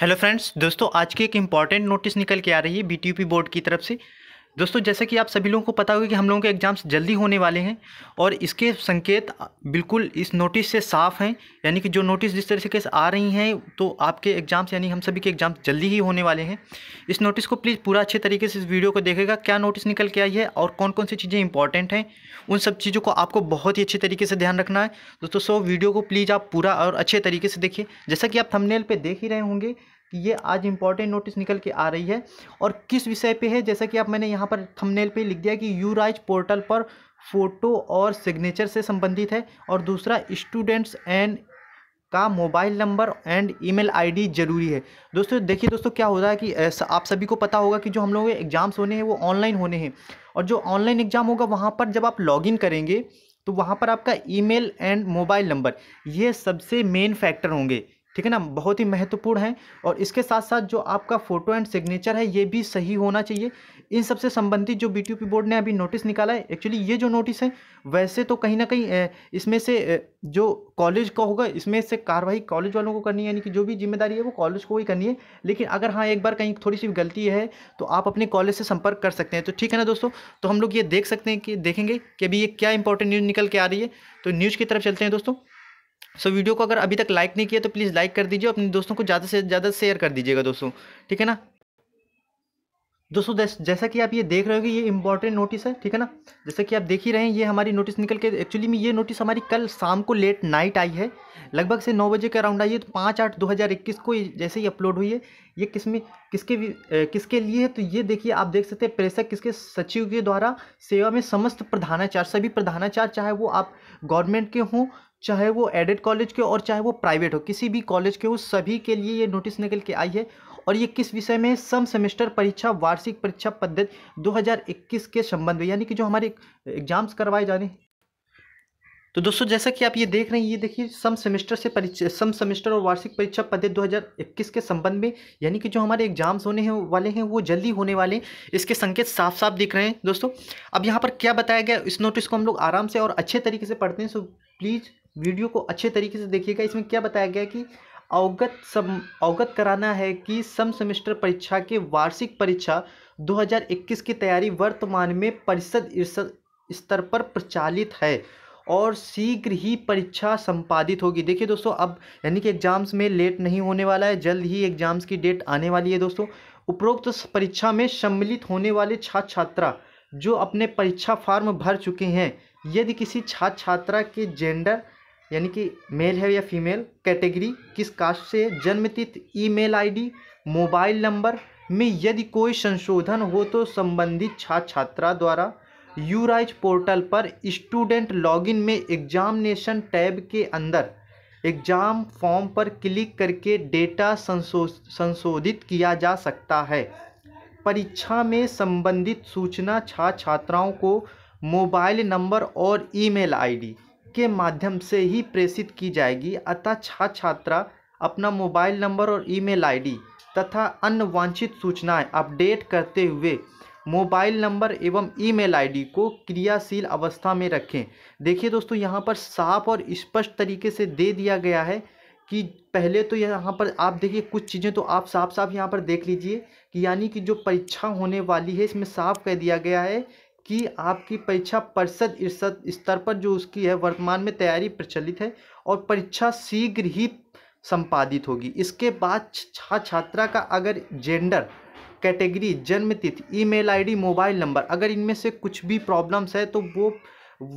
hello friends दोस्तों आज की एक इम्पॉर्टेंट नोटिस निकल के आ रही है बी बोर्ड की तरफ से दोस्तों जैसे कि आप सभी लोगों को पता होगा कि हम लोगों के एग्ज़ाम्स जल्दी होने वाले हैं और इसके संकेत बिल्कुल इस नोटिस से साफ़ हैं यानी कि जो नोटिस जिस तरीके से आ रही हैं तो आपके एग्ज़ाम्स यानी हम सभी के एग्ज़ाम्स जल्दी ही होने वाले हैं इस नोटिस को प्लीज़ पूरा अच्छे तरीके से इस वीडियो को देखेगा क्या नोटिस निकल के आई है और कौन कौन सी चीज़ें इंपॉर्टेंट हैं उन सब चीज़ों को आपको बहुत ही अच्छे तरीके से ध्यान रखना है दोस्तों सो वीडियो को प्लीज़ आप पूरा और अच्छे तरीके से देखिए जैसा कि आप थमनेल पर देख ही रहे होंगे कि ये आज इंपॉर्टेंट नोटिस निकल के आ रही है और किस विषय पे है जैसा कि आप मैंने यहाँ पर थंबनेल पे लिख दिया कि यूराइज पोर्टल पर फ़ोटो और सिग्नेचर से संबंधित है और दूसरा स्टूडेंट्स एंड का mobile number and email ID जरूरी है दोस्तों देखिए दोस्तों क्या हो रहा है कि आप सभी को पता होगा कि जो हम लोगों के एग्ज़ाम्स होने हैं वो ऑनलाइन होने हैं और जो ऑनलाइन एग्ज़ाम होगा वहाँ पर जब आप लॉगिन करेंगे तो वहाँ पर आपका ईमेल एंड मोबाइल नंबर ये सबसे मेन फैक्टर होंगे ठीक है ना बहुत ही महत्वपूर्ण है और इसके साथ साथ जो आपका फोटो एंड सिग्नेचर है ये भी सही होना चाहिए इन सबसे संबंधित जो बी बोर्ड ने अभी नोटिस निकाला है एक्चुअली ये जो नोटिस है वैसे तो कहीं ना कहीं इसमें से जो कॉलेज का होगा इसमें से कार्रवाई कॉलेज वालों को करनी है यानी कि जो भी जिम्मेदारी है वो कॉलेज को ही करनी है लेकिन अगर हाँ एक बार कहीं थोड़ी सी गलती है तो आप अपने कॉलेज से संपर्क कर सकते हैं तो ठीक है ना दोस्तों तो हम लोग ये देख सकते हैं कि देखेंगे कि अभी ये क्या इंपॉर्टेंट न्यूज़ निकल के आ रही है तो न्यूज़ की तरफ चलते हैं दोस्तों सो वीडियो को अगर अभी तक लाइक नहीं किया तो प्लीज़ लाइक कर दीजिए अपने दोस्तों को ज़्यादा से ज़्यादा शेयर कर दीजिएगा दोस्तों ठीक है ना दोस्तों जैसा कि आप ये देख रहे हो ये इंपॉर्टेंट नोटिस है ठीक है ना जैसा कि आप देख ही रहे हैं ये हमारी नोटिस निकल के एक्चुअली में ये नोटिस हमारी कल शाम को लेट नाइट आई है लगभग से नौ बजे के अराउंड आई है तो पाँच आठ दो हज़ार इक्कीस को जैसे ही अपलोड हुई है ये किस में किसके किसके लिए है तो ये देखिए आप देख सकते हैं प्रेषक किसके सचिव के द्वारा सेवा में समस्त प्रधानाचार्य सभी प्रधानाचार्य चाहे वो आप गवर्नमेंट के हों चाहे वो एडेड कॉलेज के और चाहे वो प्राइवेट हो किसी भी कॉलेज के हो सभी के लिए ये नोटिस निकल के आई है और ये किस विषय में सम सेमेस्टर परीक्षा वार्षिक परीक्षा पद्धति 2021 के संबंध में यानी कि जो हमारे एग्जाम्स करवाए जाने तो दोस्तों जैसा कि आप ये देख रहे हैं ये देखिए सम सेमेस्टर से परीक्षा सम सेमेस्टर और वार्षिक परीक्षा पद्धति 2021 के संबंध में यानी कि जो हमारे एग्जाम्स होने हैं वाले हैं वो जल्दी होने वाले हैं इसके संकेत साफ साफ दिख रहे हैं दोस्तों अब यहाँ पर क्या बताया गया इस नोटिस को हम लोग आराम से और अच्छे तरीके से पढ़ते हैं सो प्लीज़ वीडियो को अच्छे तरीके से देखिएगा इसमें क्या बताया गया कि अवगत सम अवगत कराना है कि सम सेमेस्टर परीक्षा के वार्षिक परीक्षा 2021 की तैयारी वर्तमान में परिषद स्तर पर प्रचालित है और शीघ्र ही परीक्षा संपादित होगी देखिए दोस्तों अब यानी कि एग्ज़ाम्स में लेट नहीं होने वाला है जल्द ही एग्ज़ाम्स की डेट आने वाली है दोस्तों उपरोक्त परीक्षा में सम्मिलित होने वाले छात्र छात्रा जो अपने परीक्षा फार्म भर चुके हैं यदि किसी छात्र छात्रा के जेंडर यानी कि मेल है या फीमेल कैटेगरी किस कास्ट से जन्मतिथि ईमेल आईडी मोबाइल नंबर में यदि कोई संशोधन हो तो संबंधित छात्र छात्रा द्वारा यूराइज पोर्टल पर स्टूडेंट लॉगिन में एग्जामिनेशन टैब के अंदर एग्जाम फॉर्म पर क्लिक करके डेटा संशोधित किया जा सकता है परीक्षा में संबंधित सूचना छात्र छात्राओं को मोबाइल नंबर और ईमेल आईडी के माध्यम से ही प्रेषित की जाएगी अतः छात्र छात्रा अपना मोबाइल नंबर और ईमेल आईडी तथा अन्य वांछित सूचनाएं अपडेट करते हुए मोबाइल नंबर एवं ईमेल आईडी को क्रियाशील अवस्था में रखें देखिए दोस्तों यहाँ पर साफ और स्पष्ट तरीके से दे दिया गया है कि पहले तो यहाँ पर आप देखिए कुछ चीज़ें तो आप साफ साफ यहाँ पर देख लीजिए कि यानी कि जो परीक्षा होने वाली है इसमें साफ कह दिया गया है कि आपकी परीक्षा परिषद स्तर पर जो उसकी है वर्तमान में तैयारी प्रचलित है और परीक्षा शीघ्र ही संपादित होगी इसके बाद छा छात्रा का अगर जेंडर कैटेगरी जन्म तिथि ईमेल आईडी मोबाइल नंबर अगर इनमें से कुछ भी प्रॉब्लम्स है तो वो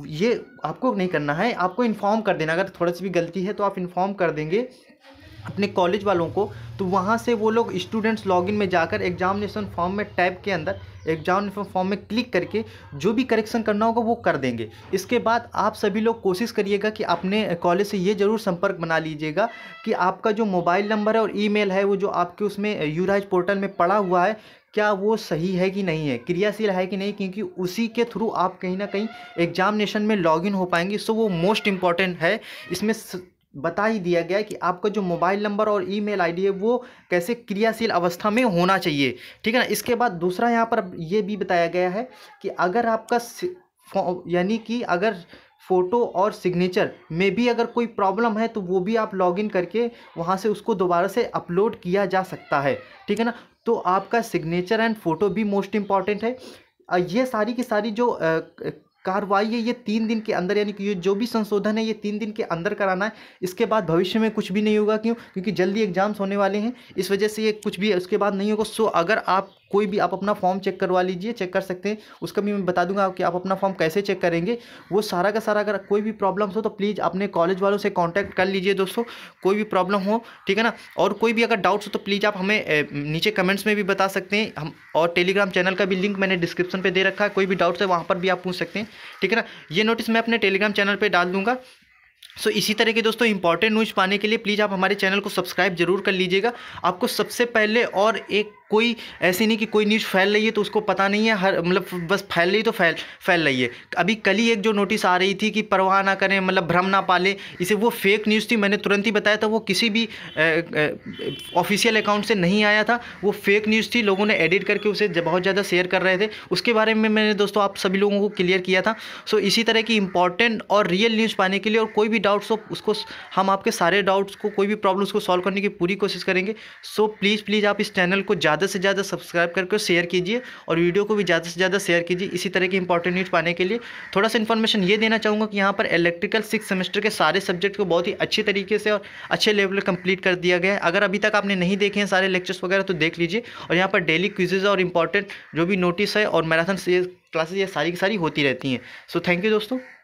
ये आपको नहीं करना है आपको इन्फॉर्म कर देना अगर थोड़ा सी भी गलती है तो आप इन्फॉर्म कर देंगे अपने कॉलेज वालों को तो वहाँ से वो लोग स्टूडेंट्स लॉगिन में जाकर एग्जामिनेशन फॉर्म में टैब के अंदर एग्जामिनेशन फॉर्म में क्लिक करके जो भी करेक्शन करना होगा वो कर देंगे इसके बाद आप सभी लोग कोशिश करिएगा कि अपने कॉलेज से ये ज़रूर संपर्क बना लीजिएगा कि आपका जो मोबाइल नंबर है और ईमेल है वो जो आपके उसमें यूराइज पोर्टल में पड़ा हुआ है क्या वो सही है कि नहीं है क्रियाशील है कि नहीं क्योंकि उसी के थ्रू आप कहीं ना कहीं एग्जामिनेशन में लॉगिन हो पाएंगे सो वो मोस्ट इम्पॉर्टेंट है इसमें स... बता ही दिया गया है कि आपका जो मोबाइल नंबर और ईमेल आईडी है वो कैसे क्रियाशील अवस्था में होना चाहिए ठीक है ना इसके बाद दूसरा यहाँ पर ये भी बताया गया है कि अगर आपका यानी कि अगर फ़ोटो और सिग्नेचर में भी अगर कोई प्रॉब्लम है तो वो भी आप लॉगिन करके वहाँ से उसको दोबारा से अपलोड किया जा सकता है ठीक है ना तो आपका सिग्नेचर एंड फ़ोटो भी मोस्ट इम्पॉर्टेंट है ये सारी की सारी जो कार्रवाई है ये तीन दिन के अंदर यानी कि ये जो भी संशोधन है ये तीन दिन के अंदर कराना है इसके बाद भविष्य में कुछ भी नहीं होगा क्यों क्योंकि जल्दी एग्जाम्स होने वाले हैं इस वजह से ये कुछ भी उसके बाद नहीं होगा सो अगर आप कोई भी आप अपना फॉर्म चेक करवा लीजिए चेक कर सकते हैं उसका भी मैं बता दूंगा कि आप अपना फॉर्म कैसे चेक करेंगे वो सारा का सारा अगर कोई भी प्रॉब्लम्स हो तो प्लीज़ अपने कॉलेज वालों से कॉन्टैक्ट कर लीजिए दोस्तों कोई भी प्रॉब्लम हो ठीक है ना और कोई भी अगर डाउट्स हो तो प्लीज़ आप हमें नीचे कमेंट्स में भी बता सकते हैं हम और टेलीग्राम चैनल का भी लिंक मैंने डिस्क्रिप्शन पर दे रखा है कोई भी डाउट्स है वहाँ पर भी आप पूछ सकते हैं ठीक है ना ये नोटिस मैं अपने टेलीग्राम चैनल पर डाल दूँगा सो so, इसी तरह के दोस्तों इंपॉर्टेंट न्यूज़ पाने के लिए प्लीज़ आप हमारे चैनल को सब्सक्राइब जरूर कर लीजिएगा आपको सबसे पहले और एक कोई ऐसी नहीं कि कोई न्यूज़ फैल रही है तो उसको पता नहीं है हर मतलब बस फैल रही तो फैल फैल रही है अभी कल ही एक जो नोटिस आ रही थी कि परवाह ना करें मतलब भ्रम ना पालें इसे वो फेक न्यूज़ थी मैंने तुरंत ही बताया था वो किसी भी ऑफिशियल अकाउंट से नहीं आया था वो फेक न्यूज़ थी लोगों ने एडिट करके उसे बहुत ज़्यादा शेयर कर रहे थे उसके बारे में मैंने दोस्तों आप सभी लोगों को क्लियर किया था सो इसी तरह की इंपॉर्टेंट और रियल न्यूज़ पाने के लिए और कोई भी डाउट्स हो उसको हम आपके सारे डाउट्स को कोई भी प्रॉब्लम्स को सॉल्व करने की पूरी कोशिश करेंगे सो प्लीज़ प्लीज़ आप इस चैनल को ज़्यादा ज़्यादा से ज़्यादा सब्सक्राइब करके शेयर कीजिए और वीडियो को भी ज़्यादा से ज़्यादा शेयर कीजिए इसी तरह की इंपॉर्टेंट न्यूज़ पाने के लिए थोड़ा सा इन्फॉर्मेशन ये देना चाहूँगा कि यहाँ पर इलेक्ट्रिकल सिक्स सेमेस्टर के सारे सब्जेक्ट को बहुत ही अच्छे तरीके से और अच्छे लेवल पर कंप्लीट कर दिया गया है अगर अभी तक आपने नहीं देखे हैं सारे लेक्चर्स वगैरह तो देख लीजिए और यहाँ पर डेली क्विजेज और इंपॉर्टेंट जो भी नोटिस है और मैराथन क्लासेस ये सारी की सारी होती रहती हैं सो थैंक यू दोस्तों